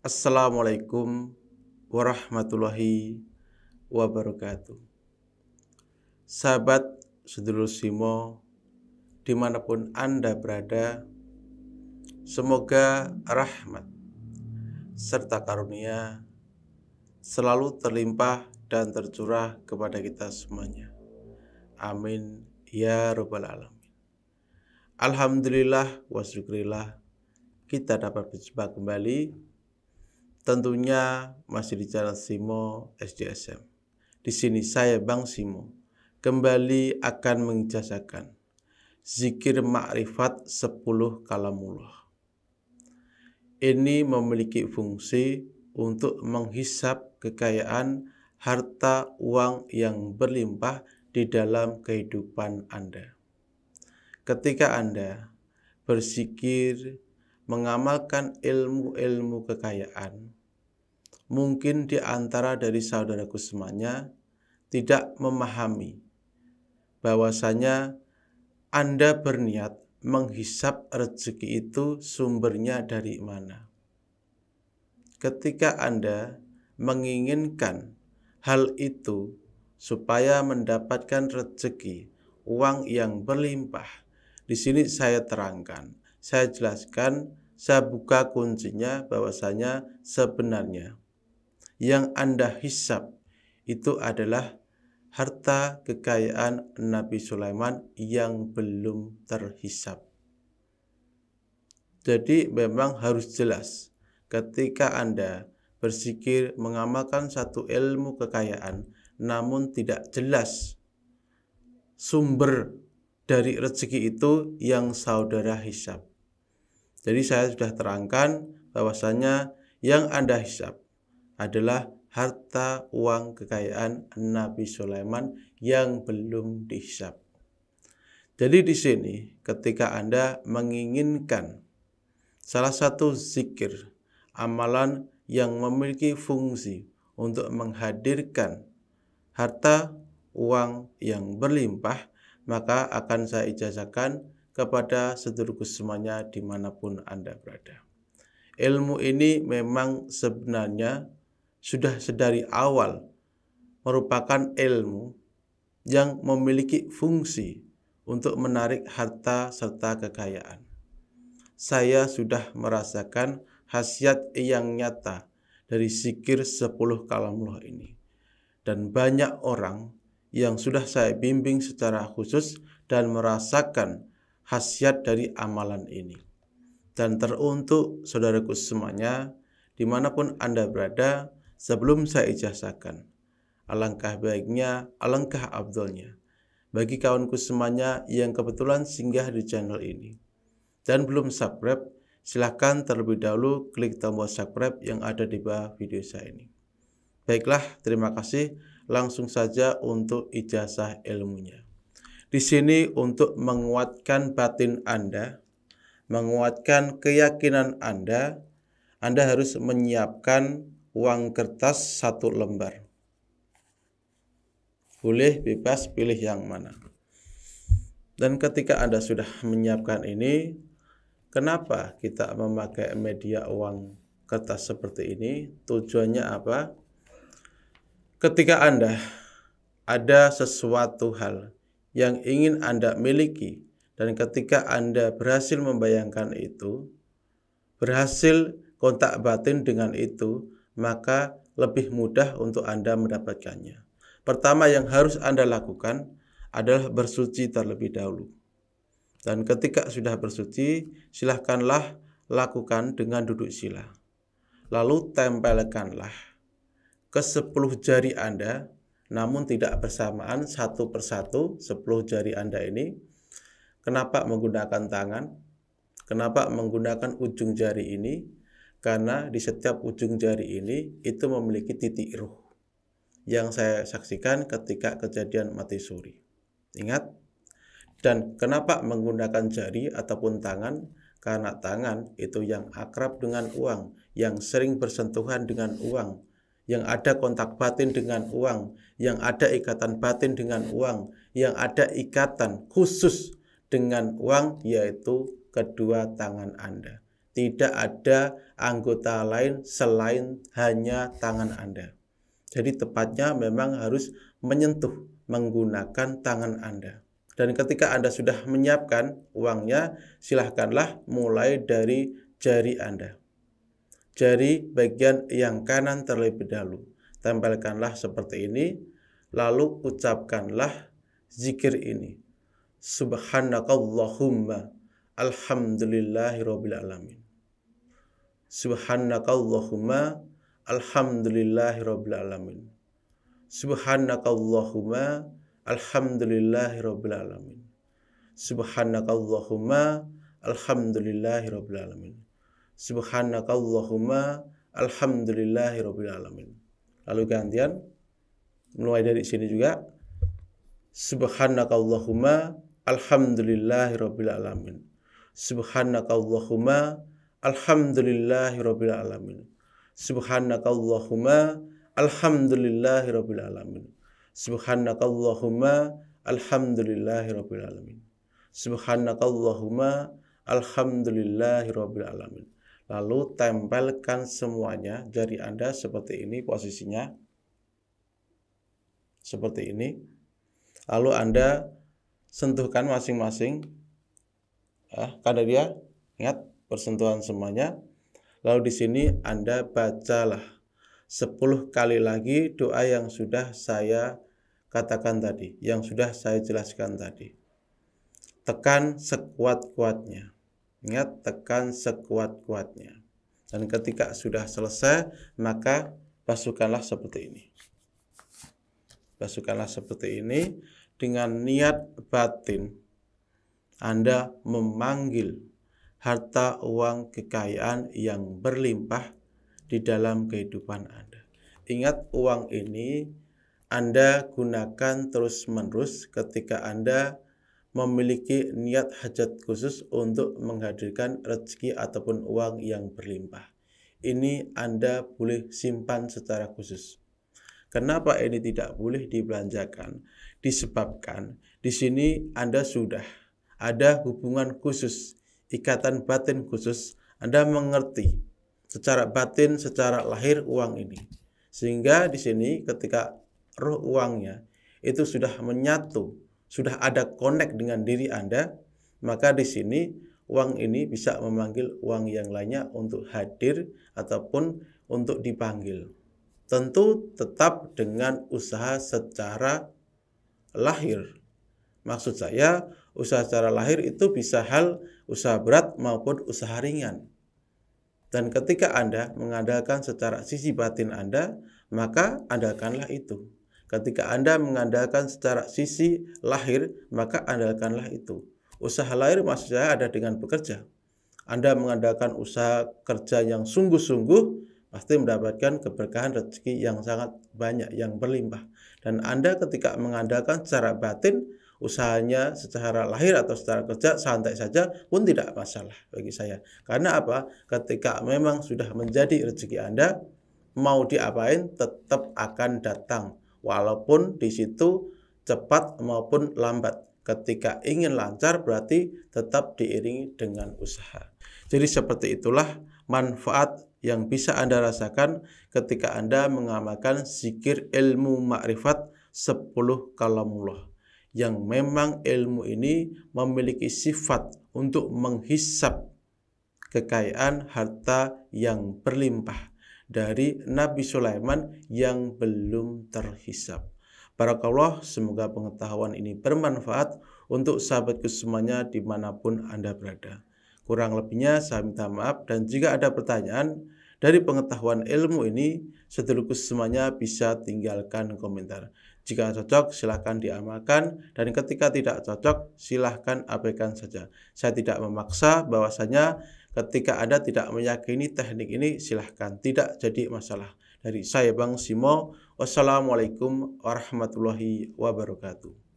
Assalamualaikum warahmatullahi wabarakatuh. Sahabat Sedulur Simo, dimanapun Anda berada, semoga rahmat serta karunia selalu terlimpah dan tercurah kepada kita semuanya. Amin. Ya Rabbal Alamin. Alhamdulillah wa kita dapat berjumpa kembali Tentunya masih di channel Simo SDSM. Di sini saya Bang Simo kembali akan mengijazakan zikir makrifat 10 kalamullah. Ini memiliki fungsi untuk menghisap kekayaan harta uang yang berlimpah di dalam kehidupan Anda. Ketika Anda bersikir mengamalkan ilmu-ilmu kekayaan. Mungkin di antara dari saudaraku semuanya tidak memahami bahwasanya Anda berniat menghisap rezeki itu sumbernya dari mana. Ketika Anda menginginkan hal itu supaya mendapatkan rezeki, uang yang berlimpah. Di sini saya terangkan, saya jelaskan saya buka kuncinya bahwasanya sebenarnya yang Anda hisap itu adalah harta kekayaan Nabi Sulaiman yang belum terhisap. Jadi memang harus jelas ketika Anda bersikir mengamalkan satu ilmu kekayaan namun tidak jelas sumber dari rezeki itu yang saudara hisap jadi saya sudah terangkan bahwasanya yang Anda hisap adalah harta uang kekayaan Nabi Sulaiman yang belum dihisap. Jadi di sini ketika Anda menginginkan salah satu zikir, amalan yang memiliki fungsi untuk menghadirkan harta uang yang berlimpah, maka akan saya ijazahkan kepada sedulurku semuanya dimanapun Anda berada. Ilmu ini memang sebenarnya sudah sedari awal merupakan ilmu yang memiliki fungsi untuk menarik harta serta kekayaan. Saya sudah merasakan khasiat yang nyata dari sikir sepuluh kalamullah ini. Dan banyak orang yang sudah saya bimbing secara khusus dan merasakan khasiat dari amalan ini. Dan teruntuk saudaraku semuanya, dimanapun Anda berada, sebelum saya ijazahkan, alangkah baiknya, alangkah abdulnya, bagi kawanku semuanya yang kebetulan singgah di channel ini. Dan belum subscribe, silahkan terlebih dahulu klik tombol subscribe yang ada di bawah video saya ini. Baiklah, terima kasih. Langsung saja untuk ijazah ilmunya di sini untuk menguatkan batin Anda, menguatkan keyakinan Anda. Anda harus menyiapkan uang kertas satu lembar. Boleh bebas pilih yang mana. Dan ketika Anda sudah menyiapkan ini, kenapa kita memakai media uang kertas seperti ini? Tujuannya apa? Ketika Anda ada sesuatu hal yang ingin Anda miliki, dan ketika Anda berhasil membayangkan itu, berhasil kontak batin dengan itu, maka lebih mudah untuk Anda mendapatkannya. Pertama yang harus Anda lakukan adalah bersuci terlebih dahulu. Dan ketika sudah bersuci, silahkanlah lakukan dengan duduk sila. Lalu tempelkanlah ke sepuluh jari Anda namun tidak bersamaan satu persatu sepuluh jari Anda ini. Kenapa menggunakan tangan? Kenapa menggunakan ujung jari ini? Karena di setiap ujung jari ini itu memiliki titik ruh yang saya saksikan ketika kejadian mati suri. Ingat? Dan kenapa menggunakan jari ataupun tangan? Karena tangan itu yang akrab dengan uang, yang sering bersentuhan dengan uang, yang ada kontak batin dengan uang, yang ada ikatan batin dengan uang, yang ada ikatan khusus dengan uang, yaitu kedua tangan Anda. Tidak ada anggota lain selain hanya tangan Anda. Jadi tepatnya memang harus menyentuh menggunakan tangan Anda. Dan ketika Anda sudah menyiapkan uangnya, silahkanlah mulai dari jari Anda jari bagian yang kanan terlebih dahulu. Tempelkanlah seperti ini, lalu ucapkanlah zikir ini. Subhanakallahumma alhamdulillahirabbil alamin. Subhanakallahumma alhamdulillahirabbil alamin. Subhanakallahumma alhamdulillahirabbil alamin. Subhanakallahumma alhamdulillahirabbil alamin subhanakallahumma rabbil alamin. Lalu gantian mulai dari sini juga subhanakallahumma rabbil alamin. Subhanakallahumma rabbil alamin. Subhanakallahumma rabbil alamin. Subhanakallahumma rabbil alamin. Subhanakallahumma rabbil alamin. Lalu tempelkan semuanya jari Anda seperti ini posisinya. Seperti ini. Lalu Anda sentuhkan masing-masing. eh, karena dia ingat persentuhan semuanya. Lalu di sini Anda bacalah 10 kali lagi doa yang sudah saya katakan tadi, yang sudah saya jelaskan tadi. Tekan sekuat-kuatnya. Ingat, tekan sekuat-kuatnya. Dan ketika sudah selesai, maka pasukanlah seperti ini. pasukanlah seperti ini dengan niat batin. Anda memanggil harta uang kekayaan yang berlimpah di dalam kehidupan Anda. Ingat uang ini Anda gunakan terus-menerus ketika Anda memiliki niat hajat khusus untuk menghadirkan rezeki ataupun uang yang berlimpah. Ini Anda boleh simpan secara khusus. Kenapa ini tidak boleh dibelanjakan? Disebabkan di sini Anda sudah ada hubungan khusus, ikatan batin khusus. Anda mengerti secara batin, secara lahir uang ini. Sehingga di sini ketika roh uangnya itu sudah menyatu sudah ada connect dengan diri Anda, maka di sini uang ini bisa memanggil uang yang lainnya untuk hadir ataupun untuk dipanggil. Tentu tetap dengan usaha secara lahir. Maksud saya, usaha secara lahir itu bisa hal usaha berat maupun usaha ringan. Dan ketika Anda mengandalkan secara sisi batin Anda, maka andalkanlah itu. Ketika Anda mengandalkan secara sisi lahir, maka andalkanlah itu. Usaha lahir maksud saya ada dengan bekerja. Anda mengandalkan usaha kerja yang sungguh-sungguh, pasti mendapatkan keberkahan rezeki yang sangat banyak, yang berlimpah. Dan Anda ketika mengandalkan secara batin, usahanya secara lahir atau secara kerja santai saja pun tidak masalah bagi saya. Karena apa? Ketika memang sudah menjadi rezeki Anda, mau diapain tetap akan datang walaupun di situ cepat maupun lambat. Ketika ingin lancar berarti tetap diiringi dengan usaha. Jadi seperti itulah manfaat yang bisa Anda rasakan ketika Anda mengamalkan zikir ilmu makrifat 10 kalamullah yang memang ilmu ini memiliki sifat untuk menghisap kekayaan harta yang berlimpah dari Nabi Sulaiman yang belum terhisap. Barakallah, semoga pengetahuan ini bermanfaat untuk sahabatku semuanya dimanapun Anda berada. Kurang lebihnya saya minta maaf dan jika ada pertanyaan dari pengetahuan ilmu ini, sedulurku semuanya bisa tinggalkan komentar. Jika cocok, silahkan diamalkan, dan ketika tidak cocok, silahkan abaikan saja. Saya tidak memaksa bahwasanya Ketika Anda tidak meyakini teknik ini, silahkan. Tidak jadi masalah. Dari saya Bang Simo, wassalamualaikum warahmatullahi wabarakatuh.